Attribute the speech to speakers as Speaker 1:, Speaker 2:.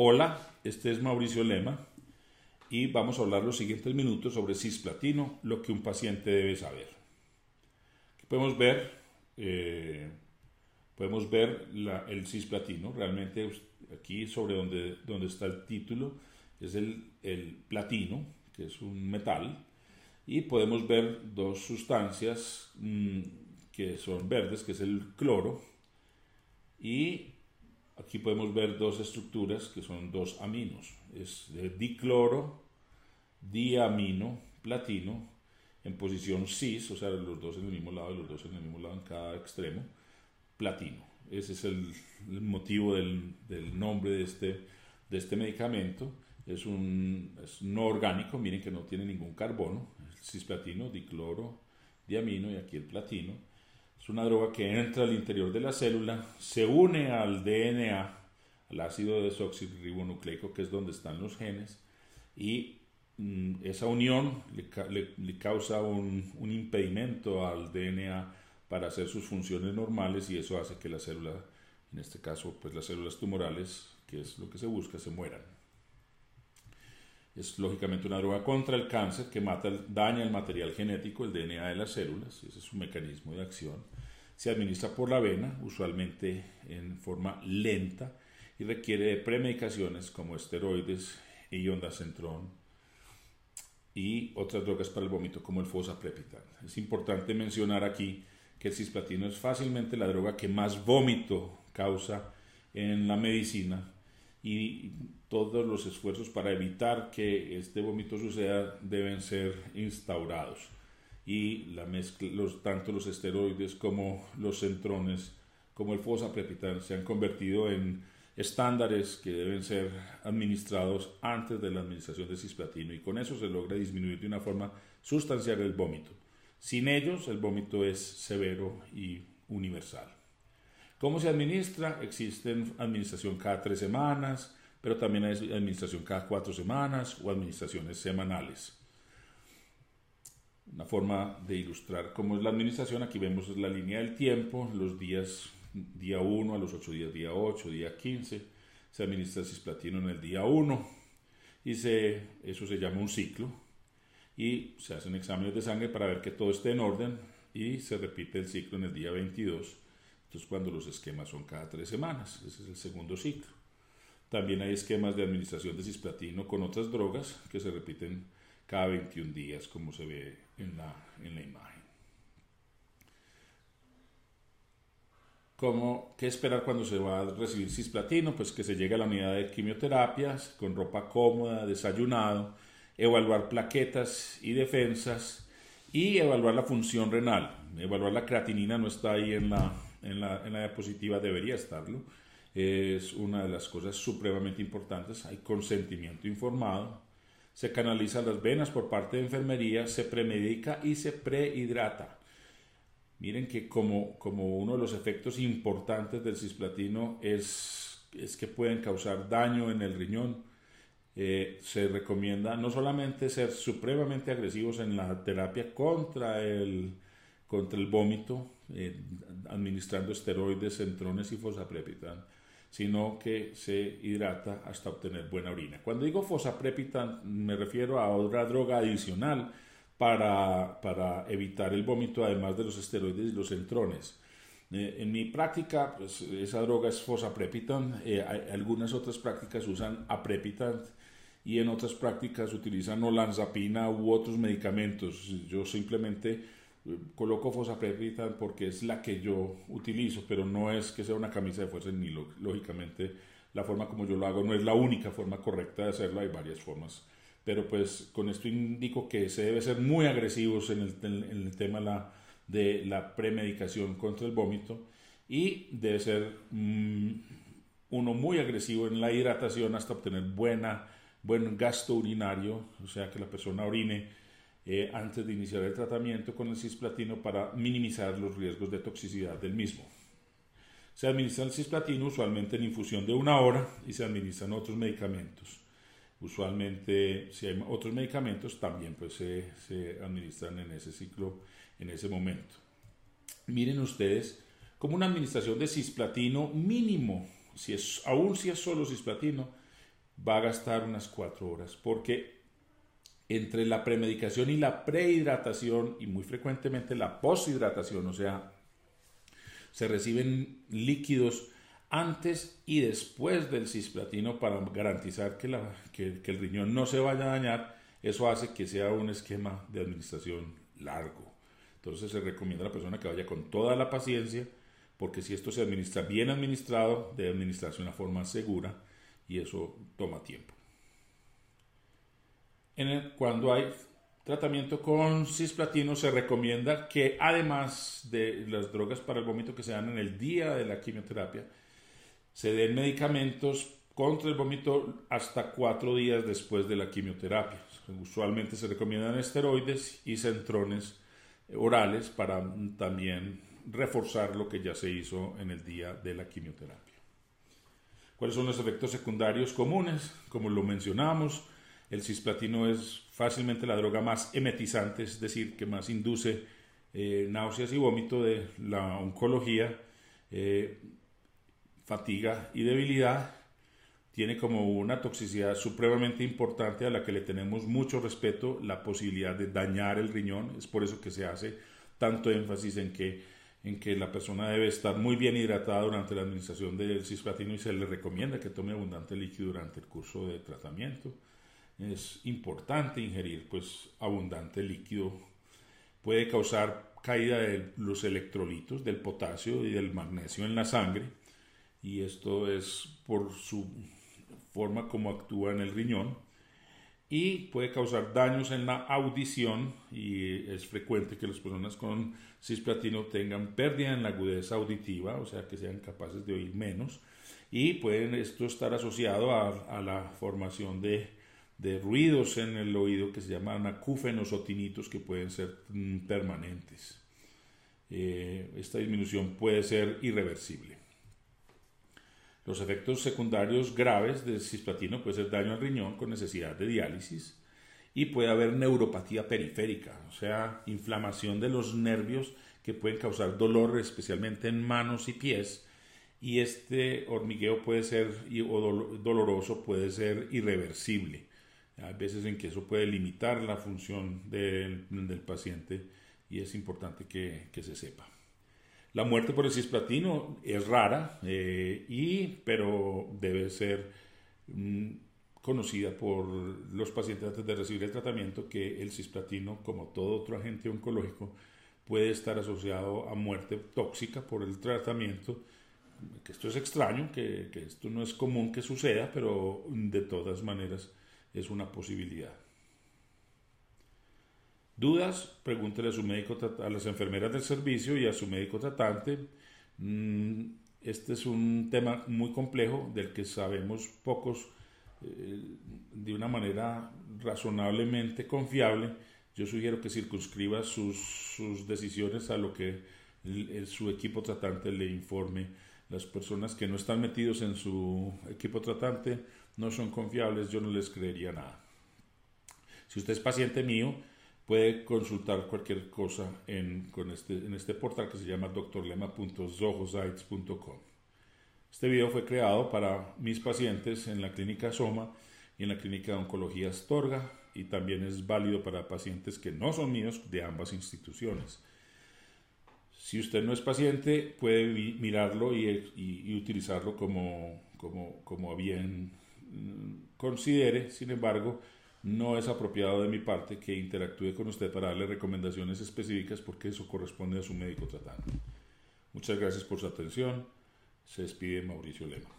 Speaker 1: Hola, este es Mauricio Lema y vamos a hablar los siguientes minutos sobre cisplatino, lo que un paciente debe saber. podemos ver, eh, podemos ver el cisplatino, realmente aquí sobre donde, donde está el título es el, platino, que es un metal, y podemos ver dos sustancias mm, que son verdes, que es el cloro, y Aquí podemos ver dos estructuras que son dos aminos. Es dicloro, diamino, platino, en posición cis, o sea, los dos en el mismo lado y los dos en el mismo lado en cada extremo, platino. Ese es el, motivo del, nombre de este, de este medicamento. Es un no orgánico, miren que no tiene ningún carbono, cisplatino, dicloro, diamino y aquí el platino es una droga que entra al interior de la célula, se une al DNA, al ácido ribonucleico, que es donde están los genes, y mm, esa unión le, causa un, un, impedimento al DNA para hacer sus funciones normales y eso hace que la célula, en este caso, pues las células tumorales, que es lo que se busca, se mueran. Es lógicamente una droga contra el cáncer que mata, daña el material genético, el DNA de las células, ese es su mecanismo de acción. Se administra por la vena, usualmente en forma lenta, y requiere de premedicaciones como esteroides y centrón y otras drogas para el vómito como el fosaprepitan. Es importante mencionar aquí que el cisplatino es fácilmente la droga que más vómito causa en la medicina y todos los esfuerzos para evitar que este vómito suceda deben ser instaurados. Y la los, tanto los esteroides como los centrones, como el fosaprepitan, se han convertido en estándares que deben ser administrados antes de la administración de cisplatino y con eso se logra disminuir de una forma sustancial el vómito. Sin ellos el vómito es severo y universal. ¿Cómo se administra? Existe administración cada tres semanas, pero también hay administración cada cuatro semanas o administraciones semanales. Una forma de ilustrar cómo es la administración, aquí vemos la línea del tiempo, los días día 1 a los 8 días, día 8, día 15, se administra cisplatino en el día 1 y se, eso se llama un ciclo y se hacen exámenes de sangre para ver que todo esté en orden y se repite el ciclo en el día 22 entonces, cuando los esquemas son cada tres semanas, ese es el segundo ciclo. También hay esquemas de administración de cisplatino con otras drogas que se repiten cada 21 días, como se ve en la, en la imagen. Como ¿Qué esperar cuando se va a recibir cisplatino? Pues que se llegue a la unidad de quimioterapias con ropa cómoda, desayunado, evaluar plaquetas y defensas y evaluar la función renal. Evaluar la creatinina no está ahí en la, en la, en la diapositiva debería estarlo. Es una de las cosas supremamente importantes. Hay consentimiento informado. Se canalizan las venas por parte de enfermería, se premedica y se prehidrata. Miren que como, como uno de los efectos importantes del cisplatino es, es que pueden causar daño en el riñón. Eh, se recomienda no solamente ser supremamente agresivos en la terapia contra el, contra el vómito, eh, administrando esteroides, entrones y fosaprepitant, sino que se hidrata hasta obtener buena orina. Cuando digo fosaprepitant me refiero a otra droga adicional para, para evitar el vómito, además de los esteroides y los entrones. Eh, en mi práctica, pues, esa droga es fosaprepitant. Eh, algunas otras prácticas usan aprepitant y en otras prácticas utilizan olanzapina u otros medicamentos. Yo simplemente coloco fosa preprita porque es la que yo utilizo, pero no es que sea una camisa de fuerza ni lógicamente la forma como yo lo hago no es la única forma correcta de hacerlo, hay varias formas. Pero pues con esto indico que se debe ser muy agresivos en el, tema de la premedicación contra el vómito y debe ser mm, uno muy agresivo en la hidratación hasta obtener buena, buen gasto urinario, o sea que la persona orine eh, antes de iniciar el tratamiento con el cisplatino para minimizar los riesgos de toxicidad del mismo. Se administra el cisplatino usualmente en infusión de una hora y se administran otros medicamentos. Usualmente, si hay otros medicamentos, también pues, se, se administran en ese ciclo, en ese momento. Miren ustedes como una administración de cisplatino mínimo, si es, aún si es solo cisplatino, va a gastar unas cuatro horas, porque entre la premedicación y la prehidratación y muy frecuentemente la poshidratación, o sea, se reciben líquidos antes y después del cisplatino para garantizar que, el riñón no se vaya a dañar, eso hace que sea un esquema de administración largo. Entonces se recomienda a la persona que vaya con toda la paciencia, porque si esto se administra bien administrado, debe administrarse de una forma segura y eso toma tiempo cuando hay tratamiento con cisplatino se recomienda que además de las drogas para el vómito que se dan en el día de la quimioterapia, se den medicamentos contra el vómito hasta cuatro días después de la quimioterapia. Usualmente se recomiendan esteroides y centrones eh, orales para también reforzar lo que ya se hizo en el día de la quimioterapia. ¿Cuáles son los efectos secundarios comunes? Como lo mencionamos, el cisplatino es fácilmente la droga más emetizante, es decir, que más induce eh, náuseas y vómito de la oncología, eh, fatiga y debilidad. Tiene como una toxicidad supremamente importante a la que le tenemos mucho respeto la posibilidad de dañar el riñón. Es por eso que se hace tanto énfasis en que, en que la persona debe estar muy bien hidratada durante la administración del cisplatino y se le recomienda que tome abundante líquido durante el curso de tratamiento es importante ingerir pues abundante líquido. Puede causar caída de los electrolitos, del potasio y del magnesio en la sangre. Y esto es por su forma como actúa en el riñón. Y puede causar daños en la audición y es frecuente que las personas con cisplatino tengan pérdida en la agudeza auditiva, o sea que sean capaces de oír menos. Y pueden esto estar asociado a, a la formación de de ruidos en el oído que se llaman acúfenos o tinitos que pueden ser mm, permanentes. Eh, esta disminución puede ser irreversible. Los efectos secundarios graves del cisplatino puede ser daño al riñón con necesidad de diálisis y puede haber neuropatía periférica, o sea, inflamación de los nervios que pueden causar dolor especialmente en manos y pies y este hormigueo puede ser doloroso, puede ser irreversible. Hay veces en que eso puede limitar la función del, del paciente y es importante que, que, se sepa. La muerte por el cisplatino es rara, eh, y, pero debe ser mm, conocida por los pacientes antes de recibir el tratamiento que el cisplatino, como todo otro agente oncológico, puede estar asociado a muerte tóxica por el tratamiento, que esto es extraño, que, que esto no es común que suceda, pero de todas maneras es una posibilidad. ¿Dudas? Pregúntele a su médico, a las enfermeras del servicio y a su médico tratante. Mm, este es un tema muy complejo del que sabemos pocos eh, de una manera razonablemente confiable. Yo sugiero que circunscriba sus, sus decisiones a lo que eh, su equipo tratante le informe. Las personas que no están metidos en su equipo tratante no son confiables, yo no les creería nada. Si usted es paciente mío, puede consultar cualquier cosa en, este, este, portal que se llama doctorlema.zohosites.com. Este video fue creado para mis pacientes en la clínica Soma y en la clínica de oncología Astorga y también es válido para pacientes que no son míos de ambas instituciones. Si usted no es paciente, puede mirarlo y, utilizarlo como, como, como bien Mm, considere, sin embargo, no es apropiado de mi parte que interactúe con usted para darle recomendaciones específicas porque eso corresponde a su médico tratante. Muchas gracias por su atención. Se despide Mauricio Lema.